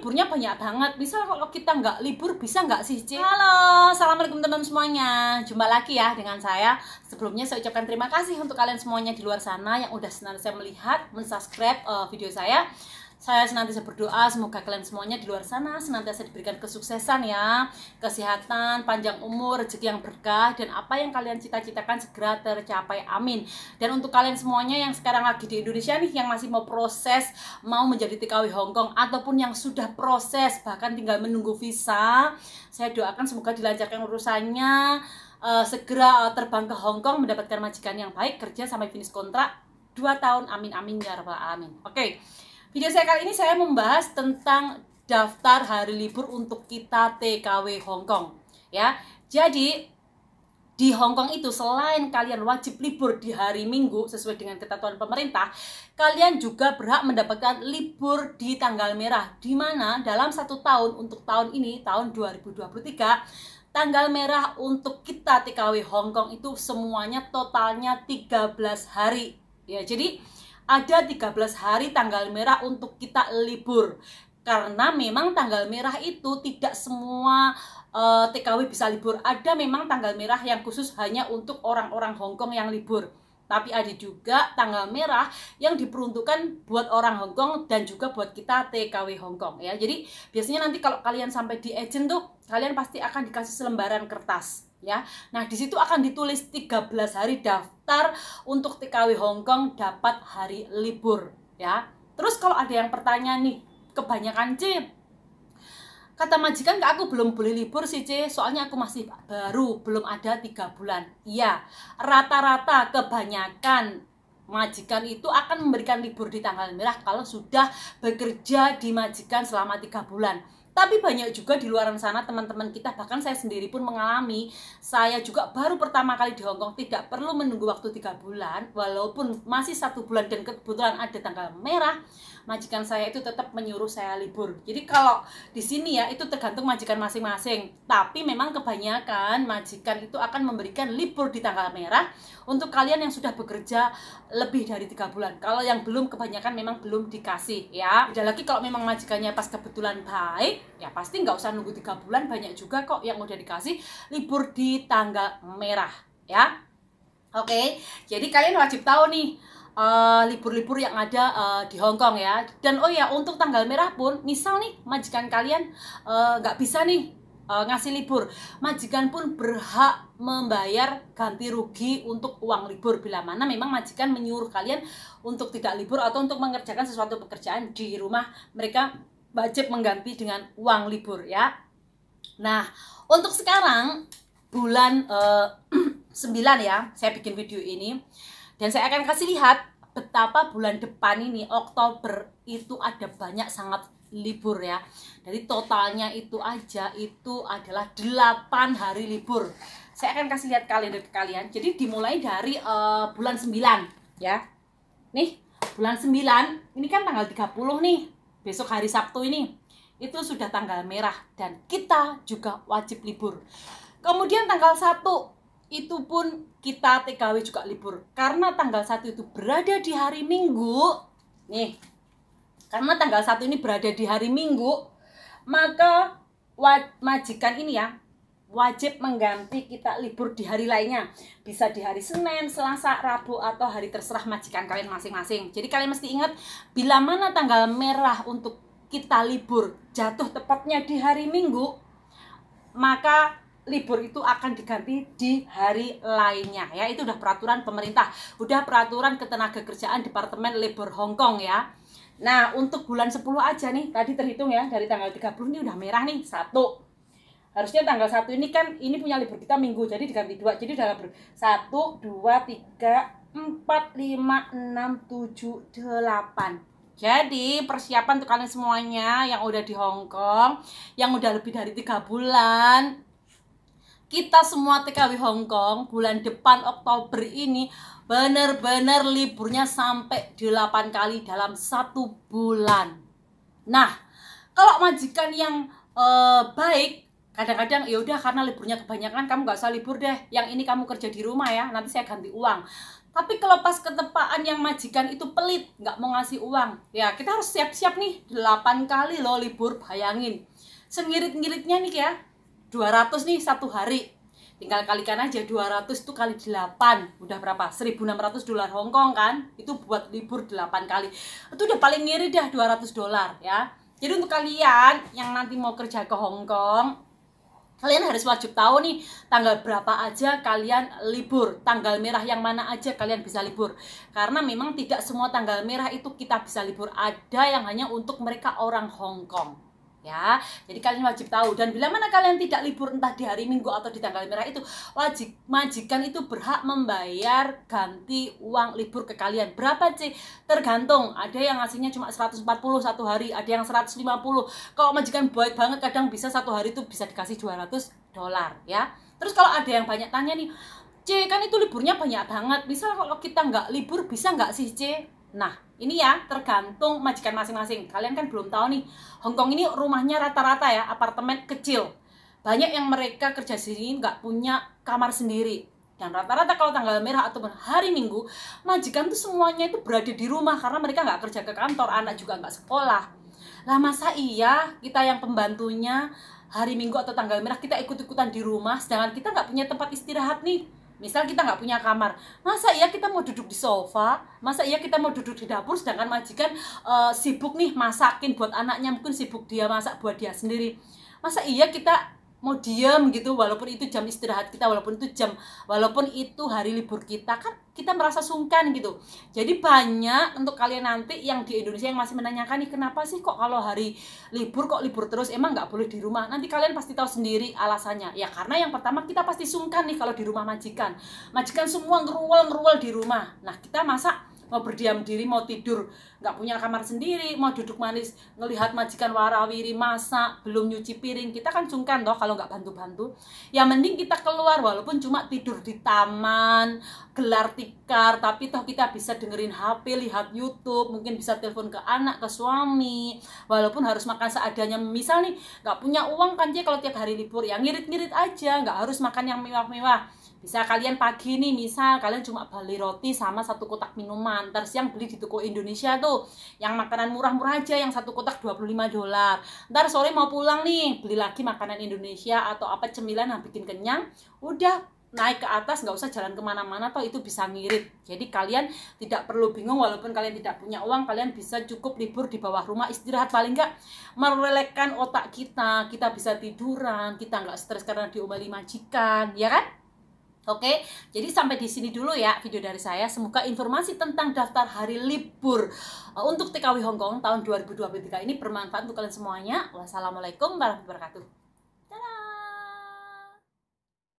liburnya banyak banget bisa kalau kita nggak libur bisa nggak sih Ci? Halo assalamualaikum teman-teman semuanya jumpa lagi ya dengan saya sebelumnya saya ucapkan terima kasih untuk kalian semuanya di luar sana yang udah senang saya melihat mensubscribe uh, video saya saya senantiasa berdoa semoga kalian semuanya di luar sana senantiasa diberikan kesuksesan ya, kesehatan, panjang umur, rezeki yang berkah dan apa yang kalian cita-citakan segera tercapai. Amin. Dan untuk kalian semuanya yang sekarang lagi di Indonesia nih yang masih mau proses mau menjadi TKW Hong Kong ataupun yang sudah proses bahkan tinggal menunggu visa, saya doakan semoga dilancarkan urusannya uh, segera eh, terbang ke Hong Kong mendapatkan majikan yang baik kerja sampai finish kontrak 2 tahun amin amin ya rabbal amin oke okay. Video saya kali ini saya membahas tentang daftar hari libur untuk kita TKW Hong Kong. Ya. Jadi di Hong Kong itu selain kalian wajib libur di hari Minggu sesuai dengan ketentuan pemerintah, kalian juga berhak mendapatkan libur di tanggal merah, di mana dalam satu tahun untuk tahun ini, tahun 2023, tanggal merah untuk kita TKW Hong Kong itu semuanya totalnya 13 hari. Ya, jadi ada 13 hari tanggal merah untuk kita libur karena memang tanggal merah itu tidak semua uh, eh, TKW bisa libur. Ada memang tanggal merah yang khusus hanya untuk orang-orang Hongkong yang libur. Tapi ada juga tanggal merah yang diperuntukkan buat orang Hongkong dan juga buat kita TKW Hongkong ya. Jadi biasanya nanti kalau kalian sampai di agent tuh kalian pasti akan dikasih selembaran kertas ya. Nah, di situ akan ditulis 13 hari daftar untuk TKW Hong Kong dapat hari libur, ya. Terus kalau ada yang pertanyaan nih, kebanyakan C kata majikan ke aku belum boleh libur sih C soalnya aku masih baru belum ada tiga bulan iya rata-rata kebanyakan majikan itu akan memberikan libur di tanggal merah kalau sudah bekerja di majikan selama tiga bulan tapi banyak juga di luar sana teman-teman kita bahkan saya sendiri pun mengalami saya juga baru pertama kali di Hongkong tidak perlu menunggu waktu tiga bulan walaupun masih satu bulan dan kebetulan ada tanggal merah majikan saya itu tetap menyuruh saya libur. Jadi kalau di sini ya itu tergantung majikan masing-masing. Tapi memang kebanyakan majikan itu akan memberikan libur di tanggal merah untuk kalian yang sudah bekerja lebih dari tiga bulan. Kalau yang belum kebanyakan memang belum dikasih ya. Udah lagi kalau memang majikannya pas kebetulan baik, ya pasti nggak usah nunggu tiga bulan. Banyak juga kok yang udah dikasih libur di tanggal merah ya. Oke, jadi kalian wajib tahu nih Eh, libur-libur uh, yang ada uh, di Hong Kong ya. Dan oh ya untuk tanggal merah pun, misal nih majikan kalian eh, nggak uh, bisa nih uh, ngasih libur, majikan pun berhak membayar ganti rugi untuk uang libur bila mana memang majikan menyuruh kalian untuk tidak libur atau untuk mengerjakan sesuatu pekerjaan di rumah mereka wajib mengganti dengan uang libur ya. Nah, untuk sekarang bulan uh, 9 ya, saya bikin video ini dan saya akan kasih lihat betapa bulan depan ini Oktober itu ada banyak sangat libur ya jadi totalnya itu aja itu adalah 8 hari libur saya akan kasih lihat kalender ke kalian jadi dimulai dari uh, bulan 9 ya nih bulan 9 ini kan tanggal 30 nih besok hari Sabtu ini itu sudah tanggal merah dan kita juga wajib libur kemudian tanggal 1 itu pun kita TKW juga libur karena tanggal satu itu berada di hari Minggu nih karena tanggal satu ini berada di hari Minggu maka majikan ini ya wajib mengganti kita libur di hari lainnya bisa di hari Senin, Selasa, Rabu atau hari terserah majikan kalian masing-masing jadi kalian mesti ingat bila mana tanggal merah untuk kita libur jatuh tepatnya di hari Minggu maka libur itu akan diganti di hari lainnya ya itu udah peraturan pemerintah udah peraturan ketenaga kerjaan Departemen Labor Hong Kong ya nah untuk bulan 10 aja nih tadi terhitung ya dari tanggal 30 ini udah merah nih satu harusnya tanggal satu ini kan ini punya libur kita minggu jadi diganti dua jadi udah libur satu dua tiga empat lima enam tujuh delapan jadi persiapan untuk kalian semuanya yang udah di Hong Kong yang udah lebih dari tiga bulan kita semua TKW Hong Kong bulan depan Oktober ini benar-benar liburnya sampai 8 kali dalam satu bulan. Nah, kalau majikan yang uh, baik kadang-kadang ya udah karena liburnya kebanyakan kamu gak usah libur deh yang ini kamu kerja di rumah ya nanti saya ganti uang tapi kalau pas ketepaan yang majikan itu pelit nggak mau ngasih uang ya kita harus siap-siap nih 8 kali loh libur bayangin sengirit-ngiritnya nih ya 200 nih satu hari tinggal kalikan aja 200 itu kali 8 udah berapa 1600 dolar Hongkong kan itu buat libur 8 kali itu udah paling ngiri dah 200 dolar ya jadi untuk kalian yang nanti mau kerja ke Hongkong kalian harus wajib tahu nih tanggal berapa aja kalian libur tanggal merah yang mana aja kalian bisa libur karena memang tidak semua tanggal merah itu kita bisa libur ada yang hanya untuk mereka orang Hongkong ya jadi kalian wajib tahu dan bila mana kalian tidak libur entah di hari minggu atau di tanggal merah itu wajib majikan itu berhak membayar ganti uang libur ke kalian berapa sih tergantung ada yang ngasihnya cuma 140 satu hari ada yang 150 kalau majikan baik banget kadang bisa satu hari itu bisa dikasih 200 dolar ya terus kalau ada yang banyak tanya nih C kan itu liburnya banyak banget bisa kalau kita nggak libur bisa nggak sih C nah ini ya tergantung majikan masing-masing. Kalian kan belum tahu nih, Hong Kong ini rumahnya rata-rata ya apartemen kecil. Banyak yang mereka kerja sini nggak punya kamar sendiri. Dan rata-rata kalau tanggal merah atau hari Minggu, majikan tuh semuanya itu berada di rumah karena mereka nggak kerja ke kantor, anak juga nggak sekolah. Lah masa iya kita yang pembantunya hari Minggu atau tanggal merah kita ikut-ikutan di rumah, sedangkan kita nggak punya tempat istirahat nih Misal kita nggak punya kamar, masa iya kita mau duduk di sofa, masa iya kita mau duduk di dapur, sedangkan majikan e, sibuk nih masakin buat anaknya, mungkin sibuk dia masak buat dia sendiri. Masa iya kita mau diam gitu walaupun itu jam istirahat kita walaupun itu jam walaupun itu hari libur kita kan kita merasa sungkan gitu jadi banyak untuk kalian nanti yang di Indonesia yang masih menanyakan nih kenapa sih kok kalau hari libur kok libur terus emang nggak boleh di rumah nanti kalian pasti tahu sendiri alasannya ya karena yang pertama kita pasti sungkan nih kalau di rumah majikan majikan semua ngeruel ngeruel di rumah nah kita masak mau berdiam diri mau tidur nggak punya kamar sendiri mau duduk manis ngelihat majikan warawiri masak belum nyuci piring kita kan sungkan toh kalau nggak bantu-bantu ya mending kita keluar walaupun cuma tidur di taman gelar tikar tapi toh kita bisa dengerin HP lihat YouTube mungkin bisa telepon ke anak ke suami walaupun harus makan seadanya misal nih nggak punya uang kan dia kalau tiap hari libur ya ngirit-ngirit aja nggak harus makan yang mewah-mewah bisa kalian pagi nih misal kalian cuma beli roti sama satu kotak minuman terus yang beli di toko Indonesia tuh yang makanan murah-murah aja yang satu kotak 25 dolar ntar sore mau pulang nih beli lagi makanan Indonesia atau apa cemilan yang bikin kenyang udah naik ke atas nggak usah jalan kemana-mana atau itu bisa ngirit jadi kalian tidak perlu bingung walaupun kalian tidak punya uang kalian bisa cukup libur di bawah rumah istirahat paling nggak merelekkan otak kita kita bisa tiduran kita nggak stres karena diomeli majikan ya kan Oke, jadi sampai di sini dulu ya video dari saya. Semoga informasi tentang daftar hari libur eh, untuk TKW Hongkong tahun 2023 ini bermanfaat untuk kalian semuanya. Wassalamualaikum warahmatullahi wabarakatuh.